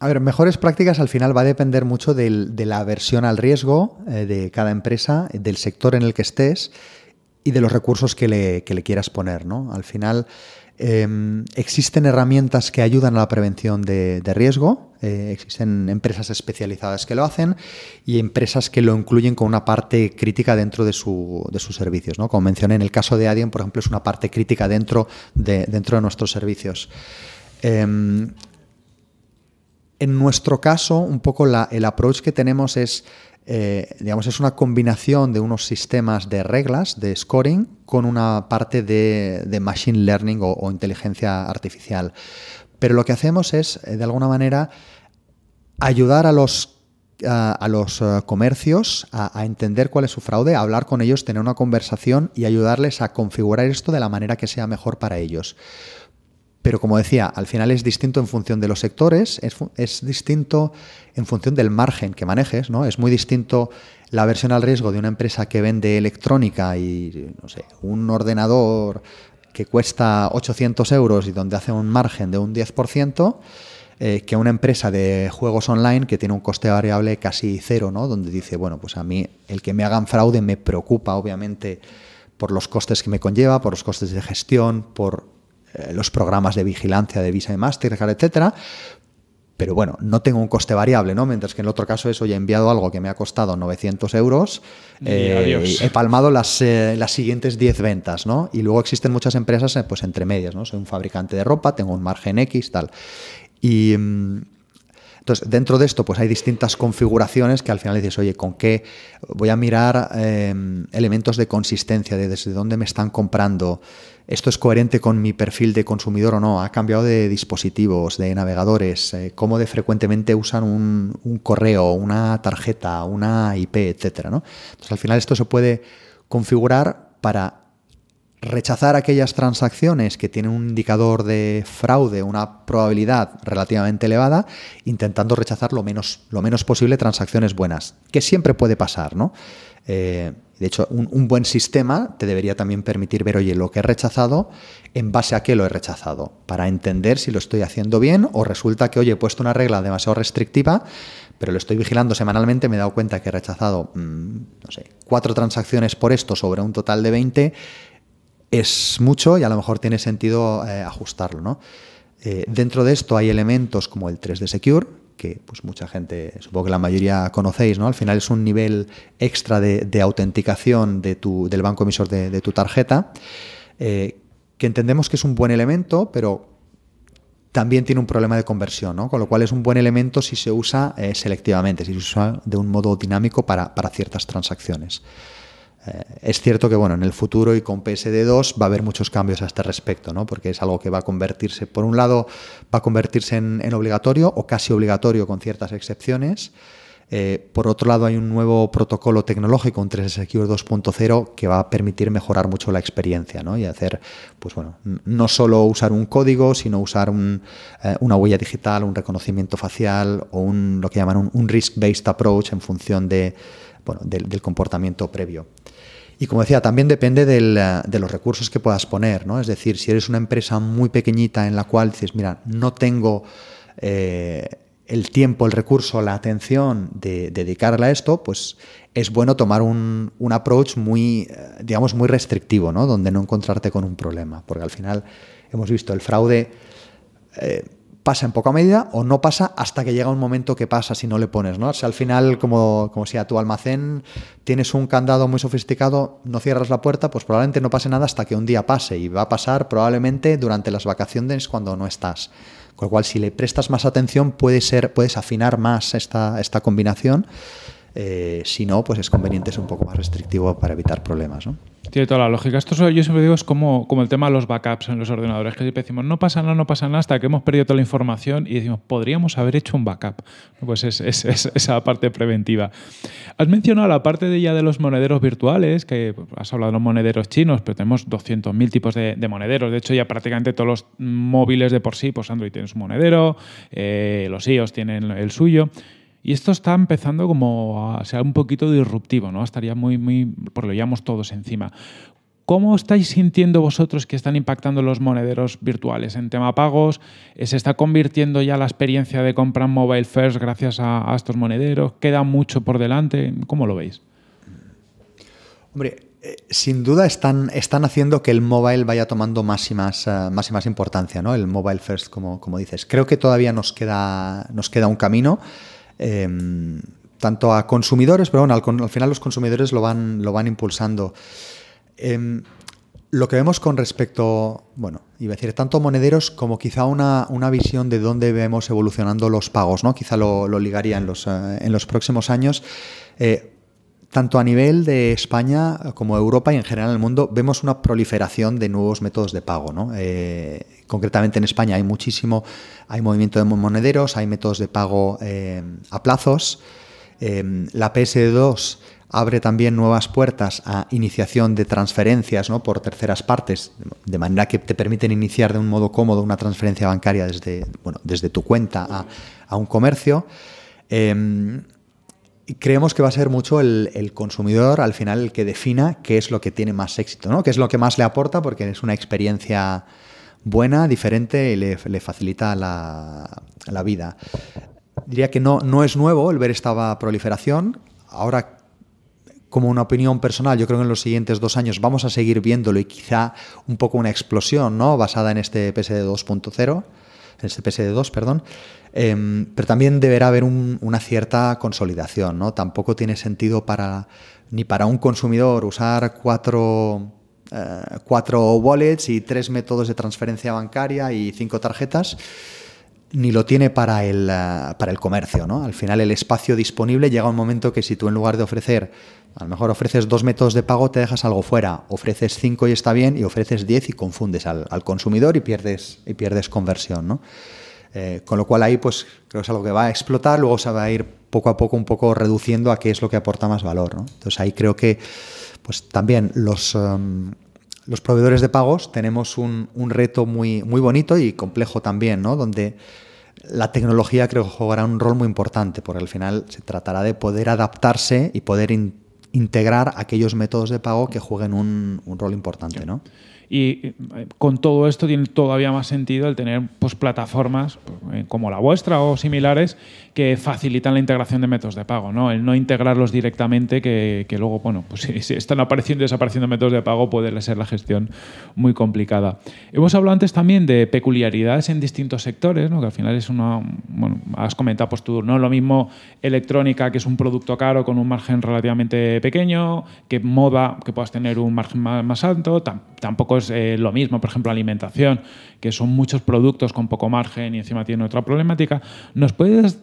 a ver, mejores prácticas al final va a depender mucho de la aversión al riesgo eh, de cada empresa, del sector en el que estés y de los recursos que le, que le quieras poner. ¿no? Al final Em, existen herramientas que ayudan a la prevención de, riesgo, eh, existen empresas especializadas que lo hacen y empresas que lo incluyen con una parte crítica dentro de, sus servicios. Como mencioné, en el caso de Adyen, por ejemplo, es una parte crítica dentro de, nuestros servicios. Em, en nuestro caso, un poco el approach que tenemos es eh, digamos, es una combinación de unos sistemas de reglas, de scoring, con una parte de, machine learning o, inteligencia artificial. Pero lo que hacemos es, eh, de alguna manera, ayudar a los a, los eh, comercios a, a, entender cuál es su fraude, a hablar con ellos, tener una conversación y ayudarles a configurar esto de la manera que sea mejor para ellos pero como decía, al final es distinto en función de los sectores, es, distinto en función del margen que manejes, ¿no? Es muy distinto la versión al riesgo de una empresa que vende electrónica y, no sé, un ordenador que cuesta 800 euros y donde hace un margen de un 10%, eh, que una empresa de juegos online que tiene un coste variable casi cero, ¿no? Donde dice, bueno, pues a mí el que me hagan fraude me preocupa, obviamente, por los costes que me conlleva, por los costes de gestión, por eh, los programas de vigilancia de Visa y Mastercard, etcétera. Pero bueno, no tengo un coste variable, ¿no? Mientras que en el otro caso eso ya he enviado algo que me ha costado 900 euros eh, he palmado las, eh, las siguientes 10 ventas, ¿no? Y luego existen muchas empresas, pues entre medias, ¿no? Soy un fabricante de ropa, tengo un margen X, tal. Y... Mm, entonces, dentro de esto, pues hay distintas configuraciones que al final dices, oye, ¿con qué voy a mirar em, elementos de consistencia, de desde dónde me están comprando? esto es coherente con mi perfil de consumidor o no, ha cambiado de dispositivos, de navegadores, eh, cómo de frecuentemente usan un, correo, una tarjeta, una IP, etcétera. Entonces al final esto se puede configurar para rechazar aquellas transacciones que tienen un indicador de fraude, una probabilidad relativamente elevada, intentando rechazar lo menos, lo menos posible transacciones buenas, que siempre puede pasar, ¿no? Eh, de hecho, un, buen sistema te debería también permitir ver, oye, lo que he rechazado, en base a qué lo he rechazado, para entender si lo estoy haciendo bien o resulta que, oye, he puesto una regla demasiado restrictiva, pero lo estoy vigilando semanalmente, me he dado cuenta que he rechazado, mm, no sé, cuatro transacciones por esto sobre un total de 20, es mucho y a lo mejor tiene sentido eh, ajustarlo, ¿no? Eh, dentro de esto hay elementos como el 3D Secure, que pues mucha gente, supongo que la mayoría conocéis, ¿no? Al final es un nivel extra de, autenticación del banco emisor de, tu tarjeta, eh, que entendemos que es un buen elemento, pero también tiene un problema de conversión, ¿no? con lo cual es un buen elemento si se usa eh, selectivamente, si se usa de un modo dinámico para ciertas transacciones. Eh, es cierto que bueno, en el futuro y con PSD2 va a haber muchos cambios a este respecto, ¿no? porque es algo que va a convertirse, por un lado, va a convertirse en, obligatorio o casi obligatorio con ciertas excepciones. Eh, por otro lado, hay un nuevo protocolo tecnológico, un 3 Secure 2.0, que va a permitir mejorar mucho la experiencia ¿no? y hacer, pues bueno, no solo usar un código, sino usar eh, una huella digital, un reconocimiento facial o lo que llaman un risk-based approach en función de, bueno, del, comportamiento previo. Y como decía, también depende eh, de los recursos que puedas poner, ¿no? Es decir, si eres una empresa muy pequeñita en la cual dices, mira, no tengo eh, el tiempo, el recurso, la atención de, dedicarle a esto, pues es bueno tomar un, approach muy, eh, digamos, muy restrictivo, ¿no? Donde no encontrarte con un problema. Porque al final hemos visto el fraude pasa en poca medida o no pasa hasta que llega un momento que pasa si no le pones, ¿no? O al final, como, como si a tu almacén tienes un candado muy sofisticado, no cierras la puerta, pues probablemente no pase nada hasta que un día pase y va a pasar probablemente durante las vacaciones cuando no estás. Con lo cual, si le prestas más atención, puede ser, puedes afinar más esta, esta combinación eh, si no, pues es conveniente es un poco más restrictivo para evitar problemas. ¿no? Tiene toda la lógica. Esto yo siempre digo es como, como el tema de los backups en los ordenadores, que decimos, no pasa nada, no pasa nada, hasta que hemos perdido toda la información y decimos, podríamos haber hecho un backup. Pues es, esa parte preventiva. Has mencionado la parte de ya de los monederos virtuales, que has hablado de los monederos chinos, pero tenemos 200.000 tipos de, monederos. De hecho, ya prácticamente todos los móviles de por sí, pues Android tiene su monedero, eh, los iOS tienen el suyo. Y esto está empezando como a ser un poquito disruptivo, ¿no? Estaría muy, muy, por lo llamamos, todos encima. ¿Cómo estáis sintiendo vosotros que están impactando los monederos virtuales en tema pagos? Eh, ¿Se está convirtiendo ya la experiencia de compra mobile first gracias a, estos monederos? ¿Queda mucho por delante? ¿Cómo lo veis? Hombre, eh, sin duda están, están, haciendo que el mobile vaya tomando más y más, eh, más, y más importancia, ¿no? El mobile first, como, como dices. Creo que todavía nos queda, nos queda un camino. Em, tanto a consumidores, pero bueno, al, final los consumidores lo van, lo van impulsando. Em, lo que vemos con respecto, bueno, iba a decir, tanto monederos como quizá una, visión de dónde vemos evolucionando los pagos, ¿no? Quizá lo, ligaría en los, eh, en los próximos años. Eh, tanto a nivel de España como Europa y en general en el mundo, vemos una proliferación de nuevos métodos de pago. Eh, concretamente en España hay muchísimo, hay movimiento de monederos, hay métodos de pago eh, a plazos. Eh, la psd e 2 abre también nuevas puertas a iniciación de transferencias ¿no? por terceras partes, de manera que te permiten iniciar de un modo cómodo una transferencia bancaria desde, desde tu cuenta a, un comercio creemos que va a ser mucho el, consumidor al final el que defina qué es lo que tiene más éxito, ¿no? qué es lo que más le aporta porque es una experiencia buena, diferente y le, facilita la, vida. Diría que no, no es nuevo el ver esta proliferación. Ahora, como una opinión personal, yo creo que en los siguientes dos años vamos a seguir viéndolo y quizá un poco una explosión ¿no? basada en este PSD 2.0 el cpsd 2 perdón, em, pero también deberá haber una cierta consolidación, ¿no? Tampoco tiene sentido para ni para un consumidor usar cuatro, eh, cuatro wallets y tres métodos de transferencia bancaria y cinco tarjetas ni lo tiene para el, eh, para el comercio. ¿no? Al final el espacio disponible llega a un momento que si tú en lugar de ofrecer a lo mejor ofreces dos métodos de pago, te dejas algo fuera. Ofreces cinco y está bien, y ofreces diez y confundes al, consumidor y pierdes, y pierdes conversión. Eh, con lo cual ahí pues creo que es algo que va a explotar, luego se va a ir poco a poco un poco reduciendo a qué es lo que aporta más valor. Entonces ahí creo que pues también los, em, los proveedores de pagos tenemos un, reto muy, muy bonito y complejo también, donde la tecnología creo que jugará un rol muy importante, porque al final se tratará de poder adaptarse y poder integrar aquellos métodos de pago que jueguen un, rol importante, Y eh, con todo esto tiene todavía más sentido el tener pues, plataformas eh, como la vuestra o similares que facilitan la integración de métodos de pago, ¿no? El no integrarlos directamente, que, luego, bueno, pues [laughs] si, están apareciendo y desapareciendo métodos de pago, puede ser la gestión muy complicada. Hemos hablado antes también de peculiaridades en distintos sectores, ¿no? Que al final es una. Bueno, has comentado pues tú, ¿no? Lo mismo electrónica, que es un producto caro con un margen relativamente pequeño, que moda, que puedas tener un margen más, alto. tampoco es eh, lo mismo, por ejemplo, alimentación, que son muchos productos con poco margen y encima tiene otra problemática. ¿Nos puedes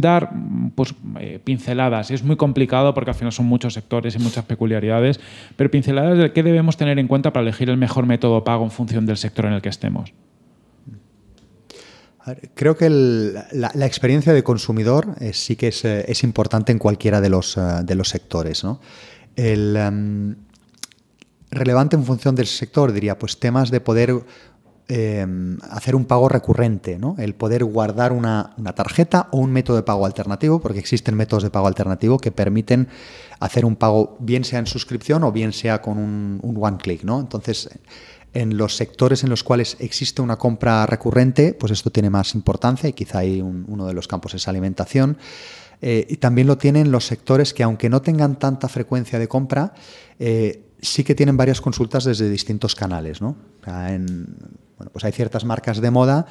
dar pues, eh, pinceladas, es muy complicado porque al final son muchos sectores y muchas peculiaridades, pero pinceladas de qué debemos tener en cuenta para elegir el mejor método pago en función del sector en el que estemos. Creo que la, experiencia de consumidor eh, sí que eh, es, importante en cualquiera de los, sectores. El, em, relevante en función del sector, diría, pues temas de poder Em, hacer un pago recurrente, ¿no? el poder guardar una, tarjeta o un método de pago alternativo, porque existen métodos de pago alternativo que permiten hacer un pago bien sea en suscripción o bien sea con un, one click. ¿no? Entonces, en los sectores en los cuales existe una compra recurrente, pues esto tiene más importancia y quizá hay uno de los campos es alimentación. Eh, y también lo tienen los sectores que aunque no tengan tanta frecuencia de compra, eh, sí que tienen varias consultas desde distintos canales. ¿no? en, bueno, pues hay ciertas marcas de moda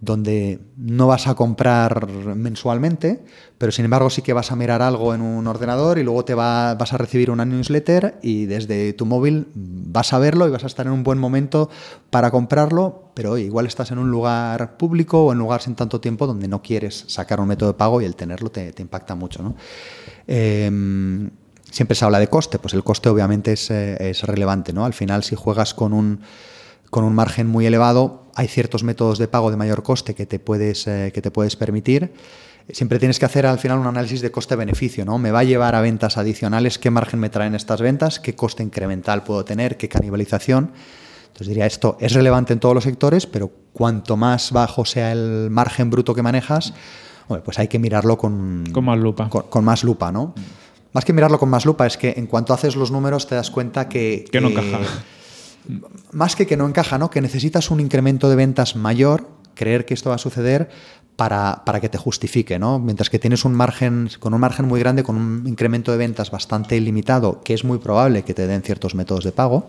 donde no vas a comprar mensualmente, pero sin embargo sí que vas a mirar algo en un ordenador y luego te vas a recibir una newsletter y desde tu móvil vas a verlo y vas a estar en un buen momento para comprarlo, pero igual estás en un lugar público o en lugares lugar sin tanto tiempo donde no quieres sacar un método de pago y el tenerlo te, impacta mucho. ¿no? Em, siempre se habla de coste, pues el coste obviamente es, eh, es relevante, ¿no? Al final si juegas con un con un margen muy elevado. Hay ciertos métodos de pago de mayor coste que te puedes, eh, que te puedes permitir. Siempre tienes que hacer al final un análisis de coste-beneficio, ¿no? Me va a llevar a ventas adicionales, qué margen me traen estas ventas, qué coste incremental puedo tener, qué canibalización. Entonces diría, esto es relevante en todos los sectores, pero cuanto más bajo sea el margen bruto que manejas, pues hay que mirarlo con, más lupa. Con, más lupa, ¿no? Mm. Más que mirarlo con más lupa, es que en cuanto haces los números te das cuenta que... Que no encaja más que que no encaja, ¿no? Que necesitas un incremento de ventas mayor, creer que esto va a suceder para, para, que te justifique, ¿no? Mientras que tienes un margen, con un margen muy grande, con un incremento de ventas bastante ilimitado, que es muy probable que te den ciertos métodos de pago,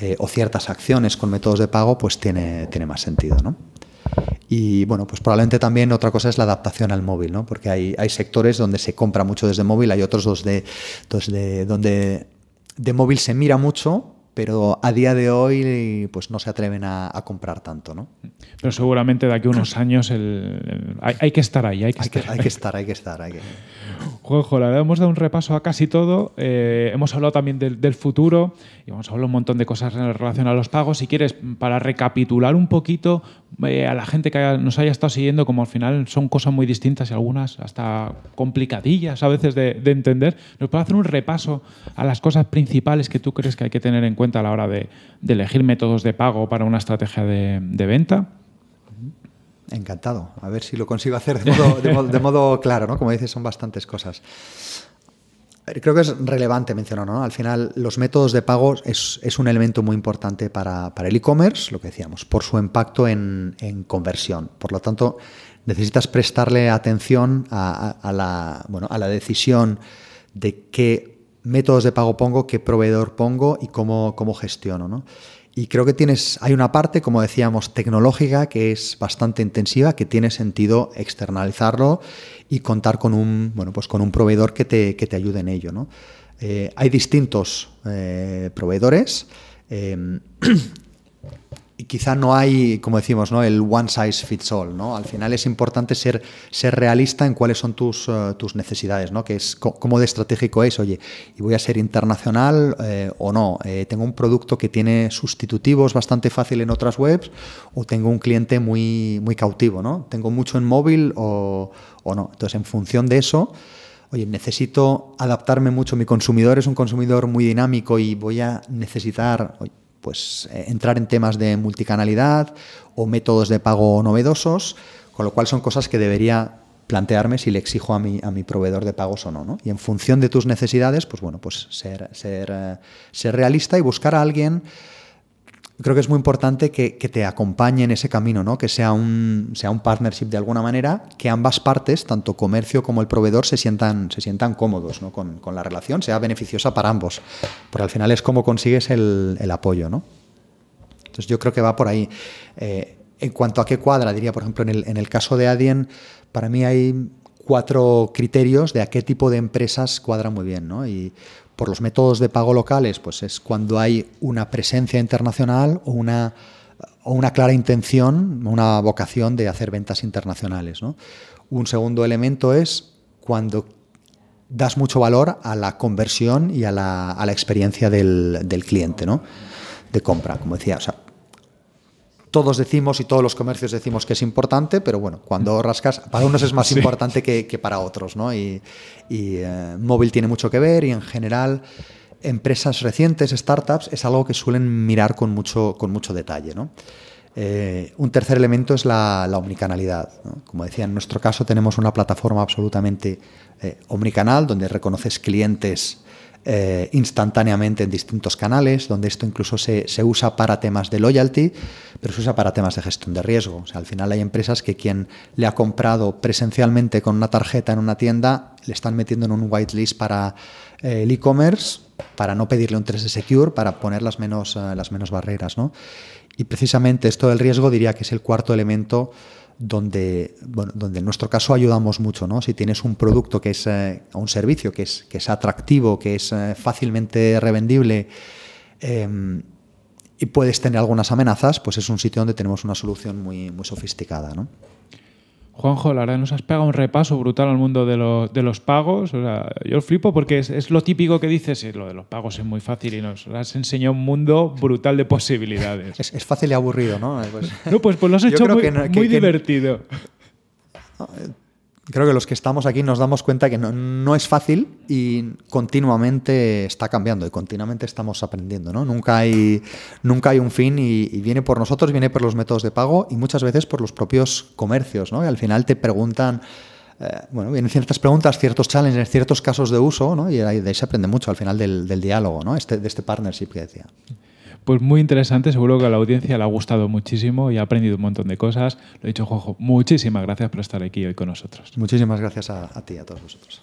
eh, o ciertas acciones con métodos de pago, pues tiene, tiene más sentido, ¿no? Y bueno, pues probablemente también otra cosa es la adaptación al móvil, ¿no? Porque hay, sectores donde se compra mucho desde móvil, hay otros donde, donde de móvil se mira mucho, pero a día de hoy pues no se atreven a, comprar tanto, ¿no? Pero seguramente de aquí a unos [laughs] años el, hay, que estar ahí, hay que, estar, que, estar, hay que estar, hay que Juanjo, la verdad, hemos dado un repaso a casi todo. Eh, hemos hablado también del, futuro y vamos a hablar un montón de cosas en relación a los pagos. Si quieres, para recapitular un poquito eh, a la gente que nos haya estado siguiendo, como al final son cosas muy distintas y algunas hasta complicadillas a veces de, entender, nos puede hacer un repaso a las cosas principales que tú crees que hay que tener en cuenta a la hora de, elegir métodos de pago para una estrategia de venta. Encantado. A ver si lo consigo hacer de modo, claro, ¿no? Como dices, son bastantes cosas. Creo que es relevante mencionarlo, ¿no? Al final, los métodos de pago es, un elemento muy importante para, el e-commerce, lo que decíamos, por su impacto en, conversión. Por lo tanto, necesitas prestarle atención a, la, decisión de qué métodos de pago pongo, qué proveedor pongo y cómo, cómo gestiono, ¿no? Y creo que tienes, hay una parte, como decíamos, tecnológica que es bastante intensiva, que tiene sentido externalizarlo y contar con un, bueno, pues con un proveedor que te, ayude en ello. Eh, hay distintos eh, proveedores. Em, [clears throat] eh, y quizá no hay, como decimos, ¿no? el one size fits all. ¿no? Al final es importante ser, ser realista en cuáles son tus, eh, necesidades, ¿no? que es cómo de estratégico es, oye, ¿y voy a ser internacional eh, o no? Eh, ¿Tengo un producto que tiene sustitutivos bastante fácil en otras webs o tengo un cliente muy, muy cautivo? ¿no? ¿Tengo mucho en móvil o, o no? Entonces, en función de eso oye, necesito adaptarme mucho, mi consumidor es un consumidor muy dinámico y voy a necesitar pues, eh, entrar en temas de multicanalidad o métodos de pago novedosos, con lo cual son cosas que debería plantearme si le exijo a mi, a mi proveedor de pagos o no, Y en función de tus necesidades, pues bueno, pues ser, ser eh, realista y buscar a alguien creo que es muy importante que, te acompañe en ese camino, ¿no? que sea un, sea un partnership de alguna manera, que ambas partes, tanto comercio como el proveedor, se sientan, se sientan cómodos con, la relación, sea beneficiosa para ambos, porque al final es como consigues el, apoyo. ¿no? Entonces yo creo que va por ahí. Eh, en cuanto a qué cuadra, diría, por ejemplo, en el, en el caso de Adien, para mí hay cuatro criterios de a qué tipo de empresas cuadra muy bien. ¿no? Y por los métodos de pago locales, pues es cuando hay una presencia internacional o una, o una clara intención, una vocación de hacer ventas internacionales. ¿no? Un segundo elemento es cuando das mucho valor a la conversión y a la, a la experiencia del, cliente, ¿no? de compra, como decía. sea, todos decimos y todos los comercios decimos que es importante, pero bueno, cuando mm. rascas, para unos es más [laughs] importante que, para otros, Y, eh, móvil tiene mucho que ver y en general empresas recientes, startups, es algo que suelen mirar con mucho, con mucho detalle, eh, un tercer elemento es la, omnicanalidad. Como decía, en nuestro caso tenemos una plataforma absolutamente eh, omnicanal donde reconoces clientes eh, instantáneamente en distintos canales, donde esto incluso se, usa para temas de loyalty, pero se usa para temas de gestión de riesgo. al final hay empresas que quien le ha comprado presencialmente con una tarjeta en una tienda, le están metiendo en un whitelist para eh, el e-commerce, para no pedirle un 3D Secure, para poner las menos, eh, las menos barreras. ¿no? Y precisamente esto del riesgo diría que es el cuarto elemento donde, bueno, en nuestro caso ayudamos mucho. ¿no? Si tienes un producto que es, eh, un servicio que es, que es atractivo, que es eh, fácilmente revendible em, y puedes tener algunas amenazas, pues es un sitio donde tenemos una solución muy, muy sofisticada. ¿no? Juanjo, la verdad nos has pegado un repaso brutal al mundo de, los pagos. O sea, yo flipo porque es, lo típico que dices, eh, lo de los pagos es muy fácil y nos has enseñado un mundo brutal de posibilidades. es, fácil y aburrido, ¿no? Eh, pues no, pues, pues, lo has hecho muy, divertido. Eh, creo que los que estamos aquí nos damos cuenta que no, es fácil y continuamente está cambiando y continuamente estamos aprendiendo, ¿no? Nunca hay, nunca hay un fin y, viene por nosotros, viene por los métodos de pago y muchas veces por los propios comercios, ¿no? al final te preguntan, eh, bueno, vienen ciertas preguntas, ciertos challenges, ciertos casos de uso, ¿no? Y de ahí se aprende mucho al final del, del diálogo, ¿no? Este, de este partnership que decía. Pues muy interesante, seguro que a la audiencia le ha gustado muchísimo y ha aprendido un montón de cosas. Lo he dicho, Jojo, muchísimas gracias por estar aquí hoy con nosotros. Muchísimas gracias a, a ti y a todos vosotros.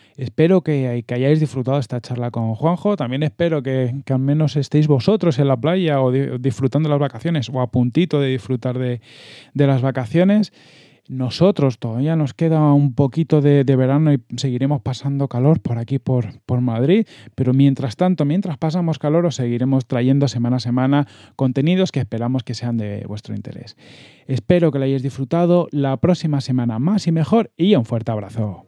Espero que, hayáis disfrutado esta charla con Juanjo. También espero que, al menos estéis vosotros en la playa o disfrutando las vacaciones o a puntito de disfrutar de, las vacaciones. Nosotros todavía nos queda un poquito de, verano y seguiremos pasando calor por aquí, por, por Madrid, pero mientras tanto, mientras pasamos calor, os seguiremos trayendo semana a semana contenidos que esperamos que sean de vuestro interés. Espero que lo hayáis disfrutado la próxima semana más y mejor y un fuerte abrazo.